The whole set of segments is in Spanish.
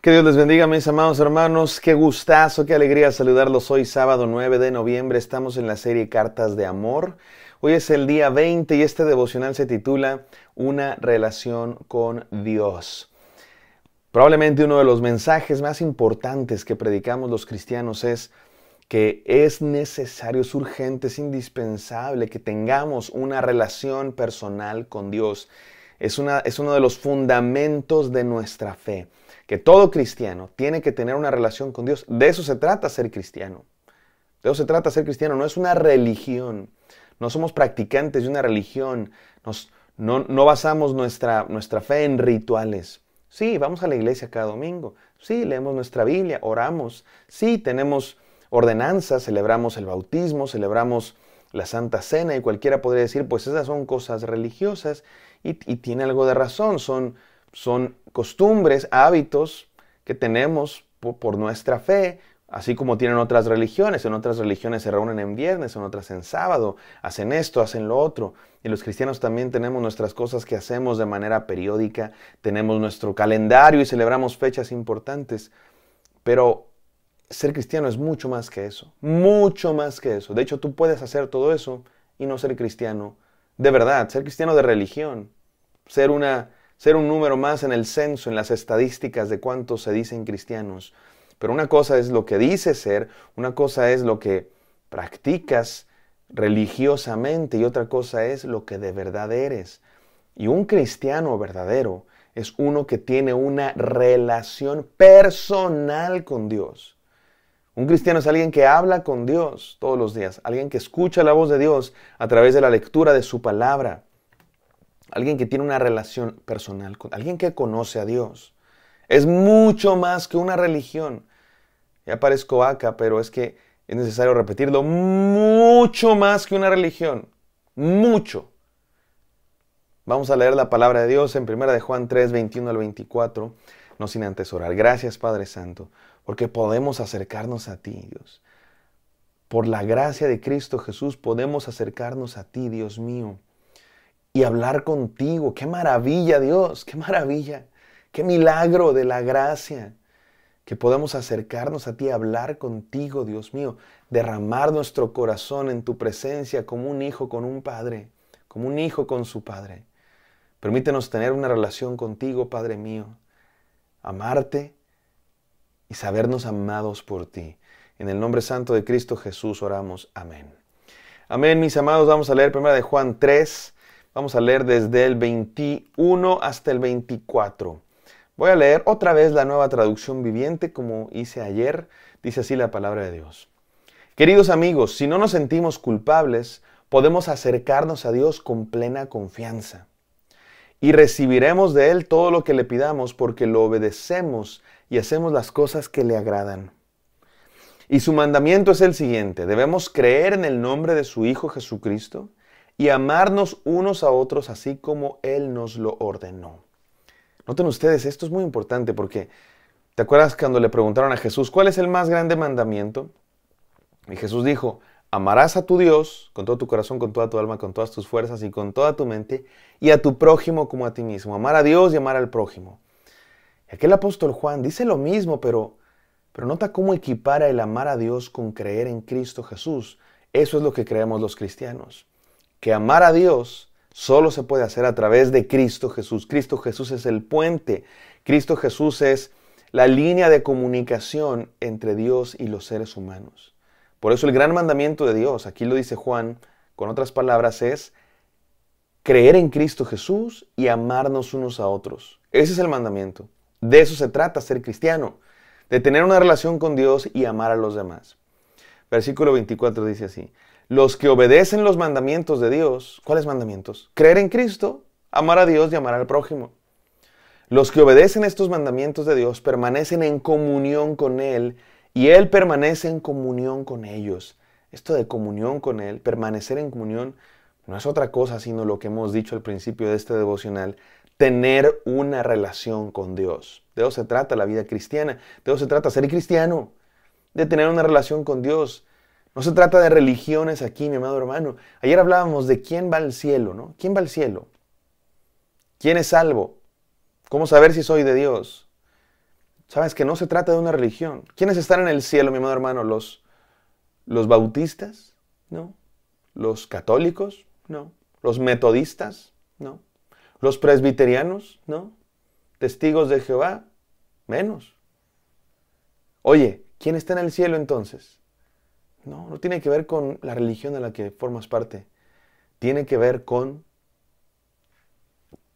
Que Dios les bendiga, mis amados hermanos. Qué gustazo, qué alegría saludarlos hoy, sábado 9 de noviembre. Estamos en la serie Cartas de Amor. Hoy es el día 20 y este devocional se titula Una relación con Dios. Probablemente uno de los mensajes más importantes que predicamos los cristianos es que es necesario, es urgente, es indispensable que tengamos una relación personal con Dios. Es, es uno de los fundamentos de nuestra fe que todo cristiano tiene que tener una relación con Dios. De eso se trata ser cristiano. De eso se trata ser cristiano. No es una religión. No somos practicantes de una religión. Nos, no, basamos nuestra, nuestra fe en rituales. Sí, vamos a la iglesia cada domingo. Sí, leemos nuestra Biblia, oramos. Sí, tenemos ordenanzas, celebramos el bautismo, celebramos la Santa Cena y cualquiera podría decir, pues esas son cosas religiosas y, y tiene algo de razón, son, son costumbres, hábitos que tenemos por, nuestra fe, así como tienen otras religiones. En otras religiones se reúnen en viernes, en otras en sábado, hacen esto, hacen lo otro. Y los cristianos también tenemos nuestras cosas que hacemos de manera periódica, tenemos nuestro calendario y celebramos fechas importantes. Pero ser cristiano es mucho más que eso, mucho más que eso. De hecho, tú puedes hacer todo eso y no ser cristiano de verdad, ser cristiano de religión, ser una ser un número más en el censo, en las estadísticas de cuántos se dicen cristianos. Pero una cosa es lo que dices ser, una cosa es lo que practicas religiosamente y otra cosa es lo que de verdad eres. Y un cristiano verdadero es uno que tiene una relación personal con Dios. Un cristiano es alguien que habla con Dios todos los días, alguien que escucha la voz de Dios a través de la lectura de su palabra, alguien que tiene una relación personal, con, alguien que conoce a Dios, es mucho más que una religión. Ya parezco vaca, pero es que es necesario repetirlo, mucho más que una religión, mucho. Vamos a leer la palabra de Dios en 1 de Juan 3, 21 al 24, no sin antes orar. Gracias Padre Santo, porque podemos acercarnos a ti, Dios. Por la gracia de Cristo Jesús podemos acercarnos a ti, Dios mío y hablar contigo. Qué maravilla, Dios, qué maravilla, qué milagro de la gracia que podamos acercarnos a ti, hablar contigo, Dios mío, derramar nuestro corazón en tu presencia como un hijo con un padre, como un hijo con su padre. Permítenos tener una relación contigo, Padre mío, amarte y sabernos amados por ti. En el nombre santo de Cristo Jesús oramos. Amén. Amén, mis amados. Vamos a leer primero de Juan 3, Vamos a leer desde el 21 hasta el 24. Voy a leer otra vez la nueva traducción viviente como hice ayer. Dice así la palabra de Dios. Queridos amigos, si no nos sentimos culpables, podemos acercarnos a Dios con plena confianza. Y recibiremos de Él todo lo que le pidamos porque lo obedecemos y hacemos las cosas que le agradan. Y su mandamiento es el siguiente, debemos creer en el nombre de su Hijo Jesucristo y amarnos unos a otros así como Él nos lo ordenó. Noten ustedes, esto es muy importante porque, ¿te acuerdas cuando le preguntaron a Jesús cuál es el más grande mandamiento? Y Jesús dijo, amarás a tu Dios con todo tu corazón, con toda tu alma, con todas tus fuerzas y con toda tu mente, y a tu prójimo como a ti mismo. Amar a Dios y amar al prójimo. Y aquel apóstol Juan dice lo mismo, pero, pero nota cómo equipara el amar a Dios con creer en Cristo Jesús. Eso es lo que creemos los cristianos que amar a Dios solo se puede hacer a través de Cristo Jesús. Cristo Jesús es el puente. Cristo Jesús es la línea de comunicación entre Dios y los seres humanos. Por eso el gran mandamiento de Dios, aquí lo dice Juan con otras palabras, es creer en Cristo Jesús y amarnos unos a otros. Ese es el mandamiento. De eso se trata ser cristiano, de tener una relación con Dios y amar a los demás. Versículo 24 dice así, los que obedecen los mandamientos de Dios, ¿cuáles mandamientos? Creer en Cristo, amar a Dios y amar al prójimo. Los que obedecen estos mandamientos de Dios permanecen en comunión con Él y Él permanece en comunión con ellos. Esto de comunión con Él, permanecer en comunión, no es otra cosa sino lo que hemos dicho al principio de este devocional, tener una relación con Dios. De eso se trata la vida cristiana, de eso se trata ser cristiano, de tener una relación con Dios, no se trata de religiones aquí, mi amado hermano. Ayer hablábamos de quién va al cielo, ¿no? ¿Quién va al cielo? ¿Quién es salvo? ¿Cómo saber si soy de Dios? Sabes que no se trata de una religión. ¿Quiénes están en el cielo, mi amado hermano? ¿Los, los bautistas? ¿No? ¿Los católicos? ¿No? ¿Los metodistas? ¿No? ¿Los presbiterianos? ¿No? ¿Testigos de Jehová? Menos. Oye, ¿quién está en el cielo entonces? No, no tiene que ver con la religión de la que formas parte. Tiene que ver con,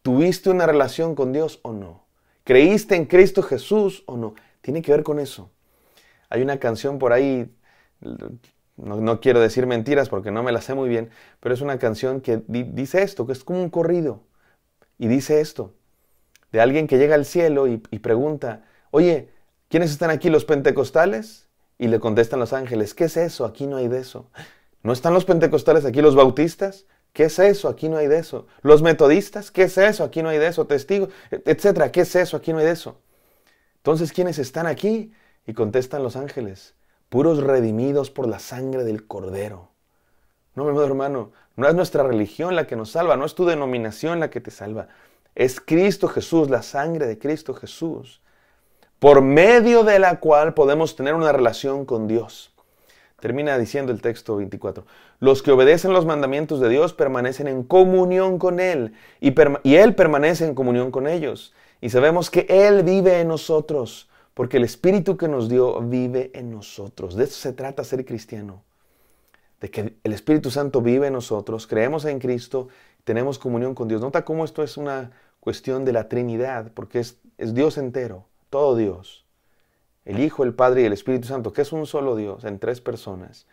¿tuviste una relación con Dios o no? ¿Creíste en Cristo Jesús o no? Tiene que ver con eso. Hay una canción por ahí, no, quiero decir mentiras porque no me la sé muy bien, pero es una canción que dice esto, que es como un corrido. Y dice esto, de alguien que llega al cielo y, y pregunta, oye, ¿quiénes están aquí los pentecostales? Y le contestan los ángeles, ¿qué es eso? Aquí no hay de eso. ¿No están los pentecostales aquí los bautistas? ¿Qué es eso? Aquí no hay de eso. Los metodistas, ¿qué es eso? Aquí no hay de eso. Testigos, etcétera, ¿qué es eso? Aquí no hay de eso. Entonces, ¿quiénes están aquí? Y contestan los ángeles, puros redimidos por la sangre del Cordero. No, mi hermano, no es nuestra religión la que nos salva, no es tu denominación la que te salva. Es Cristo Jesús, la sangre de Cristo Jesús por medio de la cual podemos tener una relación con Dios. Termina diciendo el texto 24. Los que obedecen los mandamientos de Dios permanecen en comunión con Él y, Él permanece en comunión con ellos. Y sabemos que Él vive en nosotros porque el Espíritu que nos dio vive en nosotros. De eso se trata ser cristiano. De que el Espíritu Santo vive en nosotros, creemos en Cristo, tenemos comunión con Dios. Nota cómo esto es una cuestión de la Trinidad, porque es Dios entero todo Dios, el Hijo, el Padre y el Espíritu Santo, que es un solo Dios en tres personas.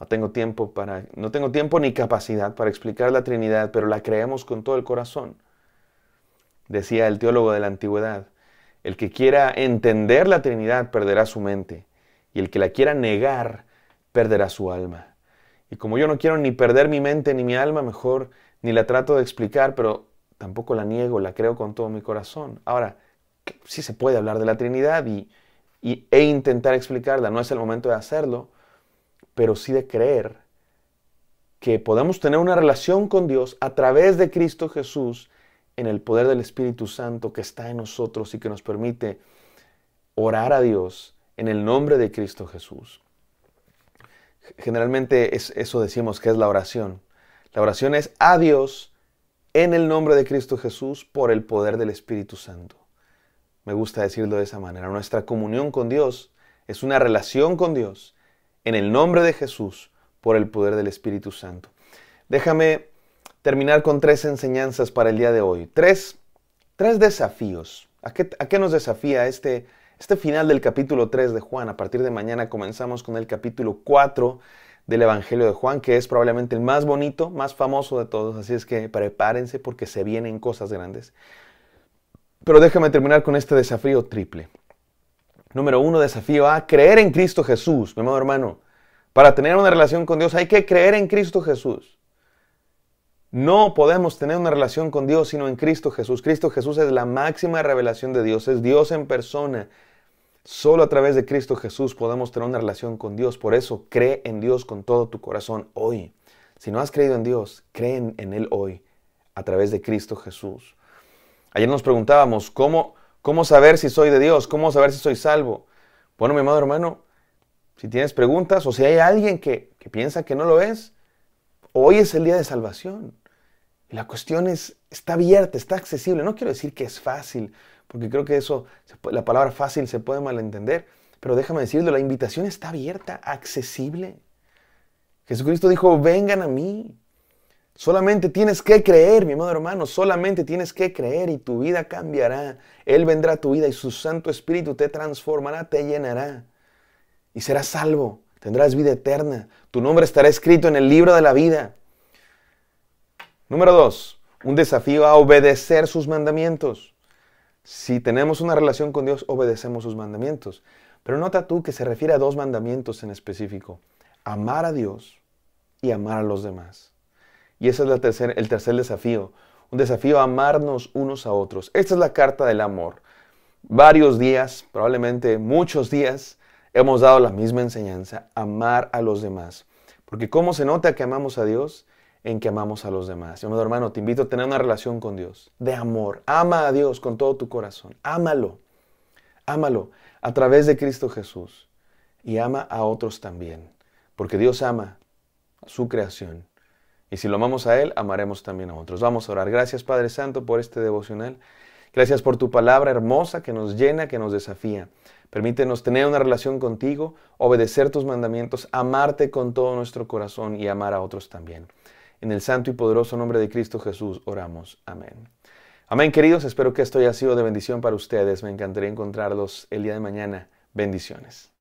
No tengo tiempo para no tengo tiempo ni capacidad para explicar la Trinidad, pero la creemos con todo el corazón. Decía el teólogo de la antigüedad, el que quiera entender la Trinidad perderá su mente y el que la quiera negar perderá su alma. Y como yo no quiero ni perder mi mente ni mi alma, mejor ni la trato de explicar, pero tampoco la niego, la creo con todo mi corazón. Ahora, sí se puede hablar de la Trinidad e intentar explicarla. No es el momento de hacerlo, pero sí de creer que podamos tener una relación con Dios a través de Cristo Jesús en el poder del Espíritu Santo que está en nosotros y que nos permite orar a Dios en el nombre de Cristo Jesús. Generalmente es, eso decimos que es la oración. La oración es a Dios en el nombre de Cristo Jesús por el poder del Espíritu Santo. Me gusta decirlo de esa manera. Nuestra comunión con Dios es una relación con Dios en el nombre de Jesús por el poder del Espíritu Santo. Déjame terminar con tres enseñanzas para el día de hoy. Tres, tres desafíos. ¿A qué, nos desafía este, este final del capítulo 3 de Juan? A partir de mañana comenzamos con el capítulo 4 del Evangelio de Juan, que es probablemente el más bonito, más famoso de todos. Así es que prepárense porque se vienen cosas grandes. Pero déjame terminar con este desafío triple. Número uno, desafío a creer en Cristo Jesús, mi amado hermano. Para tener una relación con Dios hay que creer en Cristo Jesús. No podemos tener una relación con Dios sino en Cristo Jesús. Cristo Jesús es la máxima revelación de Dios, es Dios en persona. Solo a través de Cristo Jesús podemos tener una relación con Dios. Por eso cree en Dios con todo tu corazón hoy. Si no has creído en Dios, creen en Él hoy a través de Cristo Jesús. Ayer nos preguntábamos, ¿cómo, ¿cómo saber si soy de Dios? ¿Cómo saber si soy salvo? Bueno, mi amado hermano, si tienes preguntas o si hay alguien que, piensa que no lo es, hoy es el día de salvación. la cuestión es, está abierta, está accesible. No quiero decir que es fácil, porque creo que eso, la palabra fácil se puede malentender, pero déjame decirlo, la invitación está abierta, accesible. Jesucristo dijo, vengan a mí, Solamente tienes que creer, mi amado hermano, solamente tienes que creer y tu vida cambiará. Él vendrá a tu vida y su Santo Espíritu te transformará, te llenará y serás salvo, tendrás vida eterna. Tu nombre estará escrito en el libro de la vida. Número dos, un desafío a obedecer sus mandamientos. Si tenemos una relación con Dios, obedecemos sus mandamientos. Pero nota tú que se refiere a dos mandamientos en específico, amar a Dios y amar a los demás. Y ese es el tercer desafío, un desafío a amarnos unos a otros. Esta es la carta del amor. Varios días, probablemente muchos días, hemos dado la misma enseñanza, amar a los demás. Porque ¿cómo se nota que amamos a Dios? En que amamos a los demás. Amado hermano, te invito a tener una relación con Dios, de amor. Ama a Dios con todo tu corazón. Ámalo. Ámalo a través de Cristo Jesús. Y ama a otros también. Porque Dios ama su creación y si lo amamos a Él, amaremos también a otros. Vamos a orar. Gracias Padre Santo por este devocional. Gracias por tu palabra hermosa que nos llena, que nos desafía. Permítenos tener una relación contigo, obedecer tus mandamientos, amarte con todo nuestro corazón y amar a otros también. En el santo y poderoso nombre de Cristo Jesús oramos. Amén. Amén, queridos. Espero que esto haya sido de bendición para ustedes. Me encantaría encontrarlos el día de mañana. Bendiciones.